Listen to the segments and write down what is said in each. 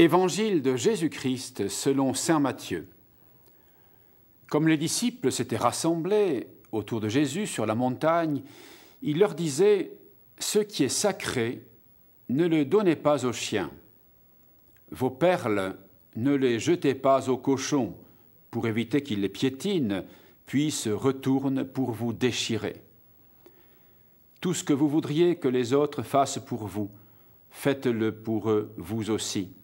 Évangile de Jésus-Christ selon Saint Matthieu. Comme les disciples s'étaient rassemblés autour de Jésus sur la montagne, il leur disait, Ce qui est sacré, ne le donnez pas aux chiens. Vos perles, ne les jetez pas aux cochons, pour éviter qu'ils les piétinent, puis se retournent pour vous déchirer. Tout ce que vous voudriez que les autres fassent pour vous, faites-le pour eux, vous aussi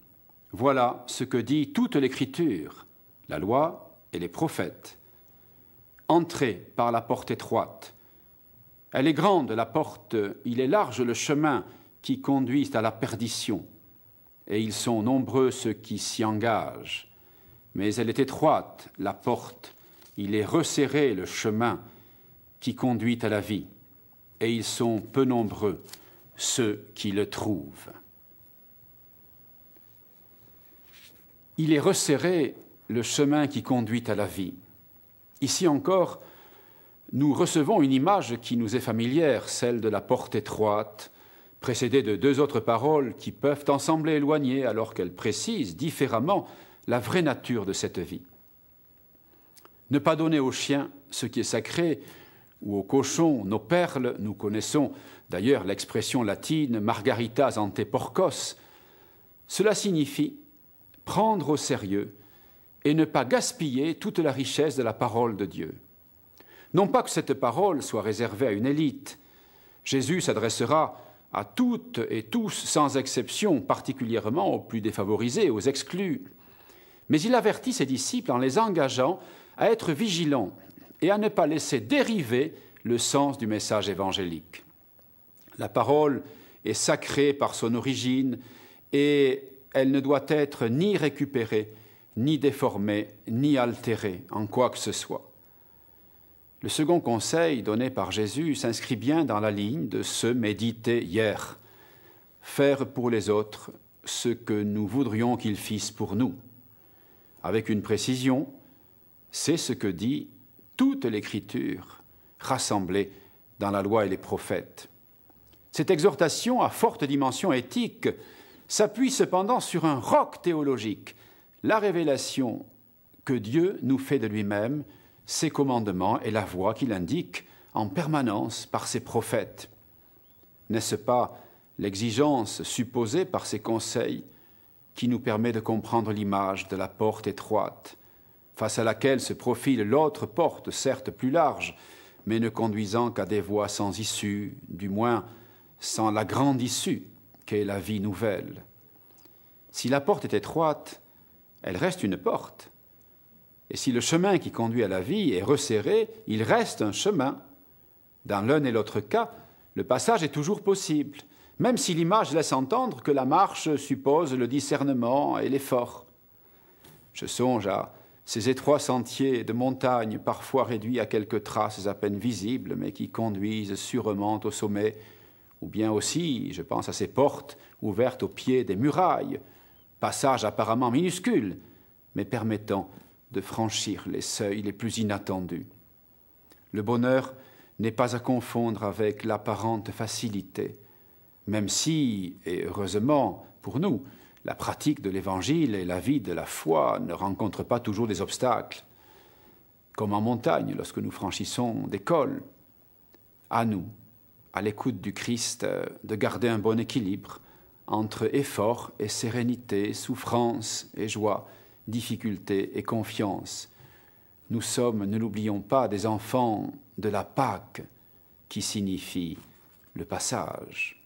voilà ce que dit toute l'Écriture, la loi et les prophètes. Entrez par la porte étroite. Elle est grande, la porte, il est large le chemin qui conduit à la perdition, et ils sont nombreux ceux qui s'y engagent. Mais elle est étroite, la porte, il est resserré le chemin qui conduit à la vie, et ils sont peu nombreux ceux qui le trouvent. il est resserré le chemin qui conduit à la vie. Ici encore, nous recevons une image qui nous est familière, celle de la porte étroite, précédée de deux autres paroles qui peuvent sembler éloigner alors qu'elles précisent différemment la vraie nature de cette vie. Ne pas donner aux chiens ce qui est sacré ou aux cochons nos perles, nous connaissons d'ailleurs l'expression latine margaritas ante porcos, cela signifie prendre au sérieux et ne pas gaspiller toute la richesse de la parole de Dieu. Non pas que cette parole soit réservée à une élite. Jésus s'adressera à toutes et tous sans exception, particulièrement aux plus défavorisés, aux exclus. Mais il avertit ses disciples en les engageant à être vigilants et à ne pas laisser dériver le sens du message évangélique. La parole est sacrée par son origine et elle ne doit être ni récupérée, ni déformée, ni altérée en quoi que ce soit. Le second conseil donné par Jésus s'inscrit bien dans la ligne de ce méditer hier, faire pour les autres ce que nous voudrions qu'ils fissent pour nous. Avec une précision, c'est ce que dit toute l'Écriture rassemblée dans la loi et les prophètes. Cette exhortation à forte dimension éthique s'appuie cependant sur un roc théologique, la révélation que Dieu nous fait de lui-même, ses commandements et la voie qu'il indique en permanence par ses prophètes. N'est-ce pas l'exigence supposée par ses conseils qui nous permet de comprendre l'image de la porte étroite, face à laquelle se profile l'autre porte, certes plus large, mais ne conduisant qu'à des voies sans issue, du moins sans la grande issue qu'est la vie nouvelle. Si la porte est étroite, elle reste une porte. Et si le chemin qui conduit à la vie est resserré, il reste un chemin. Dans l'un et l'autre cas, le passage est toujours possible, même si l'image laisse entendre que la marche suppose le discernement et l'effort. Je songe à ces étroits sentiers de montagne, parfois réduits à quelques traces à peine visibles, mais qui conduisent sûrement au sommet ou bien aussi, je pense à ces portes ouvertes au pied des murailles, passages apparemment minuscules, mais permettant de franchir les seuils les plus inattendus. Le bonheur n'est pas à confondre avec l'apparente facilité, même si, et heureusement pour nous, la pratique de l'Évangile et la vie de la foi ne rencontrent pas toujours des obstacles, comme en montagne lorsque nous franchissons des cols. À nous à l'écoute du Christ, euh, de garder un bon équilibre entre effort et sérénité, souffrance et joie, difficulté et confiance. Nous sommes, ne l'oublions pas, des enfants de la Pâque qui signifie le passage.